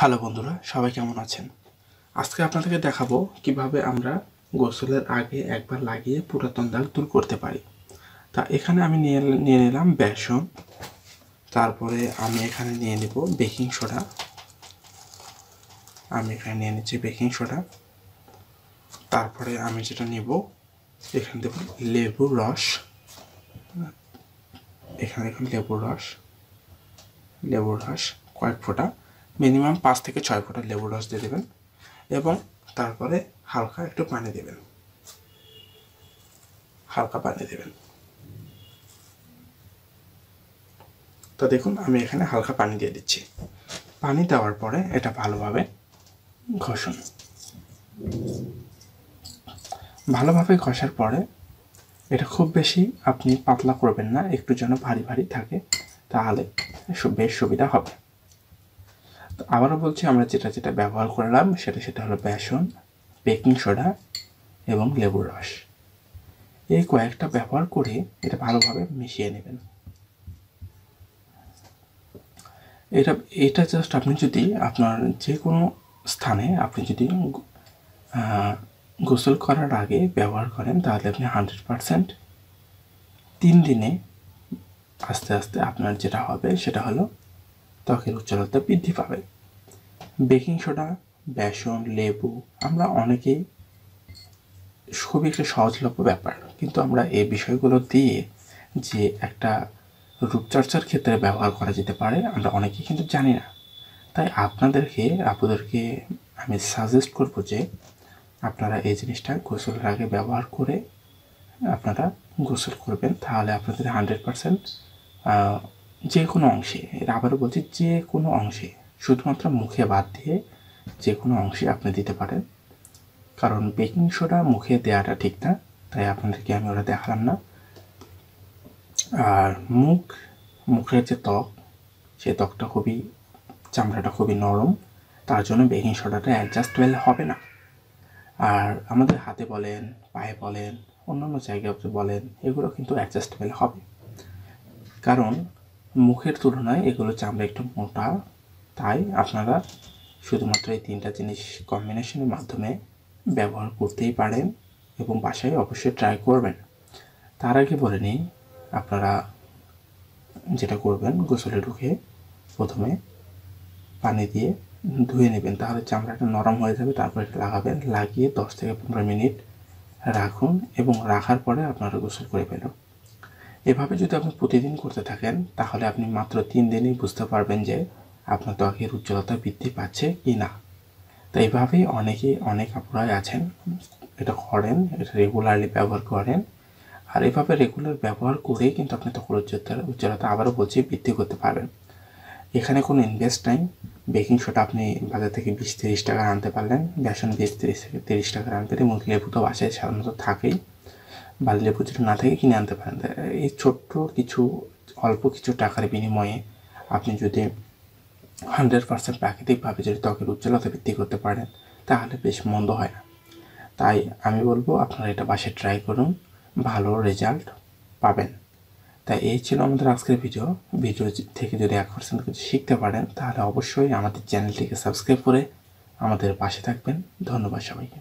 hello বন্ধুরা সবাই কেমন আছেন আজকে আপনাদেরকে দেখাবো কিভাবে আমরা গোসলের আগে একবার লাগিয়ে পুরাতন দাগ দূর করতে পারি তা এখানে আমি নিয়ে নিয়ে নিলাম বেসন তারপরে আমি এখানে নিয়ে নেব বেকিং সোডা আমি এখানে নিয়ে নিচ্ছি বেকিং সোডা তারপরে আমি যেটা নেব এখানে দেব লেবুর রস এখানে এখন লেবুর রস লেবুর রস কয়েক ফোঁটা মিনিমাম পাঁচ থেকে ছয় ফোঁটা লেবুর রস দিয়ে দেবেন এবং তারপরে হালকা একটু পানি দেবেন হালকা পানি দেবেন তো দেখুন আমি এখানে হালকা পানি দিয়ে দিচ্ছি পানি দেওয়ার পরে এটা ভালোভাবে ঘষুন ভালোভাবে ঘষার পরে এটা খুব বেশি আপনি পাতলা করবেন না একটু যেন ভারী ভারী থাকে তাহলে বেশ সুবিধা হবে তো আবারও বলছি আমরা যেটা যেটা ব্যবহার করলাম সেটা সেটা হলো বেসন বেকিং সোডা এবং লেবুর রস এই কয়েকটা ব্যবহার করে এটা ভালোভাবে মিশিয়ে নেবেন এটা এটা জাস্ট আপনি যদি আপনার যে কোনো স্থানে আপনি যদি গোসল করার আগে ব্যবহার করেন তাহলে আপনি হান্ড্রেড পারসেন্ট তিন দিনে আস্তে আস্তে আপনার যেটা হবে সেটা হলো ত্বকের উজ্জ্বলতা বৃদ্ধি পাবে বেকিং সোডা বেসন লেবু আমরা অনেকেই খুবই একটা সহজলভ্য ব্যাপার কিন্তু আমরা এই বিষয়গুলো দিয়ে যে একটা রূপচর্চার ক্ষেত্রে ব্যবহার করা যেতে পারে আমরা অনেকেই কিন্তু জানি না তাই আপনাদেরকে আপনাদেরকে আমি সাজেস্ট করব যে আপনারা এই জিনিসটা গোসলের আগে ব্যবহার করে আপনারা গোসল করবেন তাহলে আপনাদের হান্ড্রেড পারসেন্ট যে কোনো অংশে এটা আবারও বলছি যে কোনো অংশে শুধুমাত্র মুখে বাদ দিয়ে যে কোনো অংশে আপনি দিতে পারেন কারণ বেকিং সোডা মুখে দেওয়াটা ঠিক না তাই আপনাদেরকে আমি ওরা দেখালাম না আর মুখ মুখের যে ত্বক সে ত্বকটা খুবই চামড়াটা খুবই নরম তার জন্য বেকিং সোডাটা অ্যাডজাস্ট ওয়েল হবে না আর আমাদের হাতে বলেন পায়ে বলেন অন্যান্য জায়গায় বলেন এগুলো কিন্তু অ্যাডজাস্টেবেল হবে কারণ মুখের তুলনায় এগুলো চামড়া একটু মোটা তাই আপনারা শুধুমাত্র এই তিনটা জিনিস কম্বিনেশনের মাধ্যমে ব্যবহার করতেই পারেন এবং বাসায় অবশ্যই ট্রাই করবেন তার আগে বলে নিই আপনারা যেটা করবেন গোসলে ঢুকে প্রথমে পানি দিয়ে ধুয়ে নেবেন তাহলে চামড়াটা নরম হয়ে যাবে তারপরে লাগাবেন লাগিয়ে দশ থেকে পনেরো মিনিট রাখুন এবং রাখার পরে আপনারা গোসল করে ফেলুন এভাবে যদি আপনি প্রতিদিন করতে থাকেন তাহলে আপনি মাত্র তিন দিনেই বুঝতে পারবেন যে আপনার ত্বকের উজ্জ্বলতা বৃদ্ধি পাচ্ছে কি না তো এইভাবেই অনেকেই অনেক আপনারাই আছেন এটা করেন এটা রেগুলারলি ব্যবহার করেন আর এভাবে রেগুলার ব্যবহার করেই কিন্তু আপনি ত্বকের উজ্জ্বলতা উজ্জ্বলতা আবারও বলছি বৃদ্ধি করতে পারবেন এখানে কোনো ইনভেস্ট নাই বেকিং সোডা আপনি বাজার থেকে বিশ তিরিশ টাকা আনতে পারলেন বেসন বিশ তিরিশ থেকে তিরিশ টাকা আনতে মুখ লেবু তো বাসায় সাধারণত থাকেই বাড়ির লেবুচুরি না থাকে কিনে আনতে পারেন এই ছোট্ট কিছু অল্প কিছু টাকার বিনিময়ে আপনি যদি হান্ড্রেড পার্সেন্ট প্রাকৃতিকভাবে যদি ত্বকের উজ্জ্বলতা বৃদ্ধি করতে পারেন তাহলে বেশ মন্দ হয় না তাই আমি বলবো আপনারা এটা বাসে ট্রাই করুন ভালো রেজাল্ট পাবেন তাই এই ছিল আমাদের আজকের ভিডিও ভিডিও থেকে যদি এক পার্সেন্ট কিছু শিখতে পারেন তাহলে অবশ্যই আমাদের চ্যানেলটিকে সাবস্ক্রাইব করে আমাদের পাশে থাকবেন ধন্যবাদ সবাইকে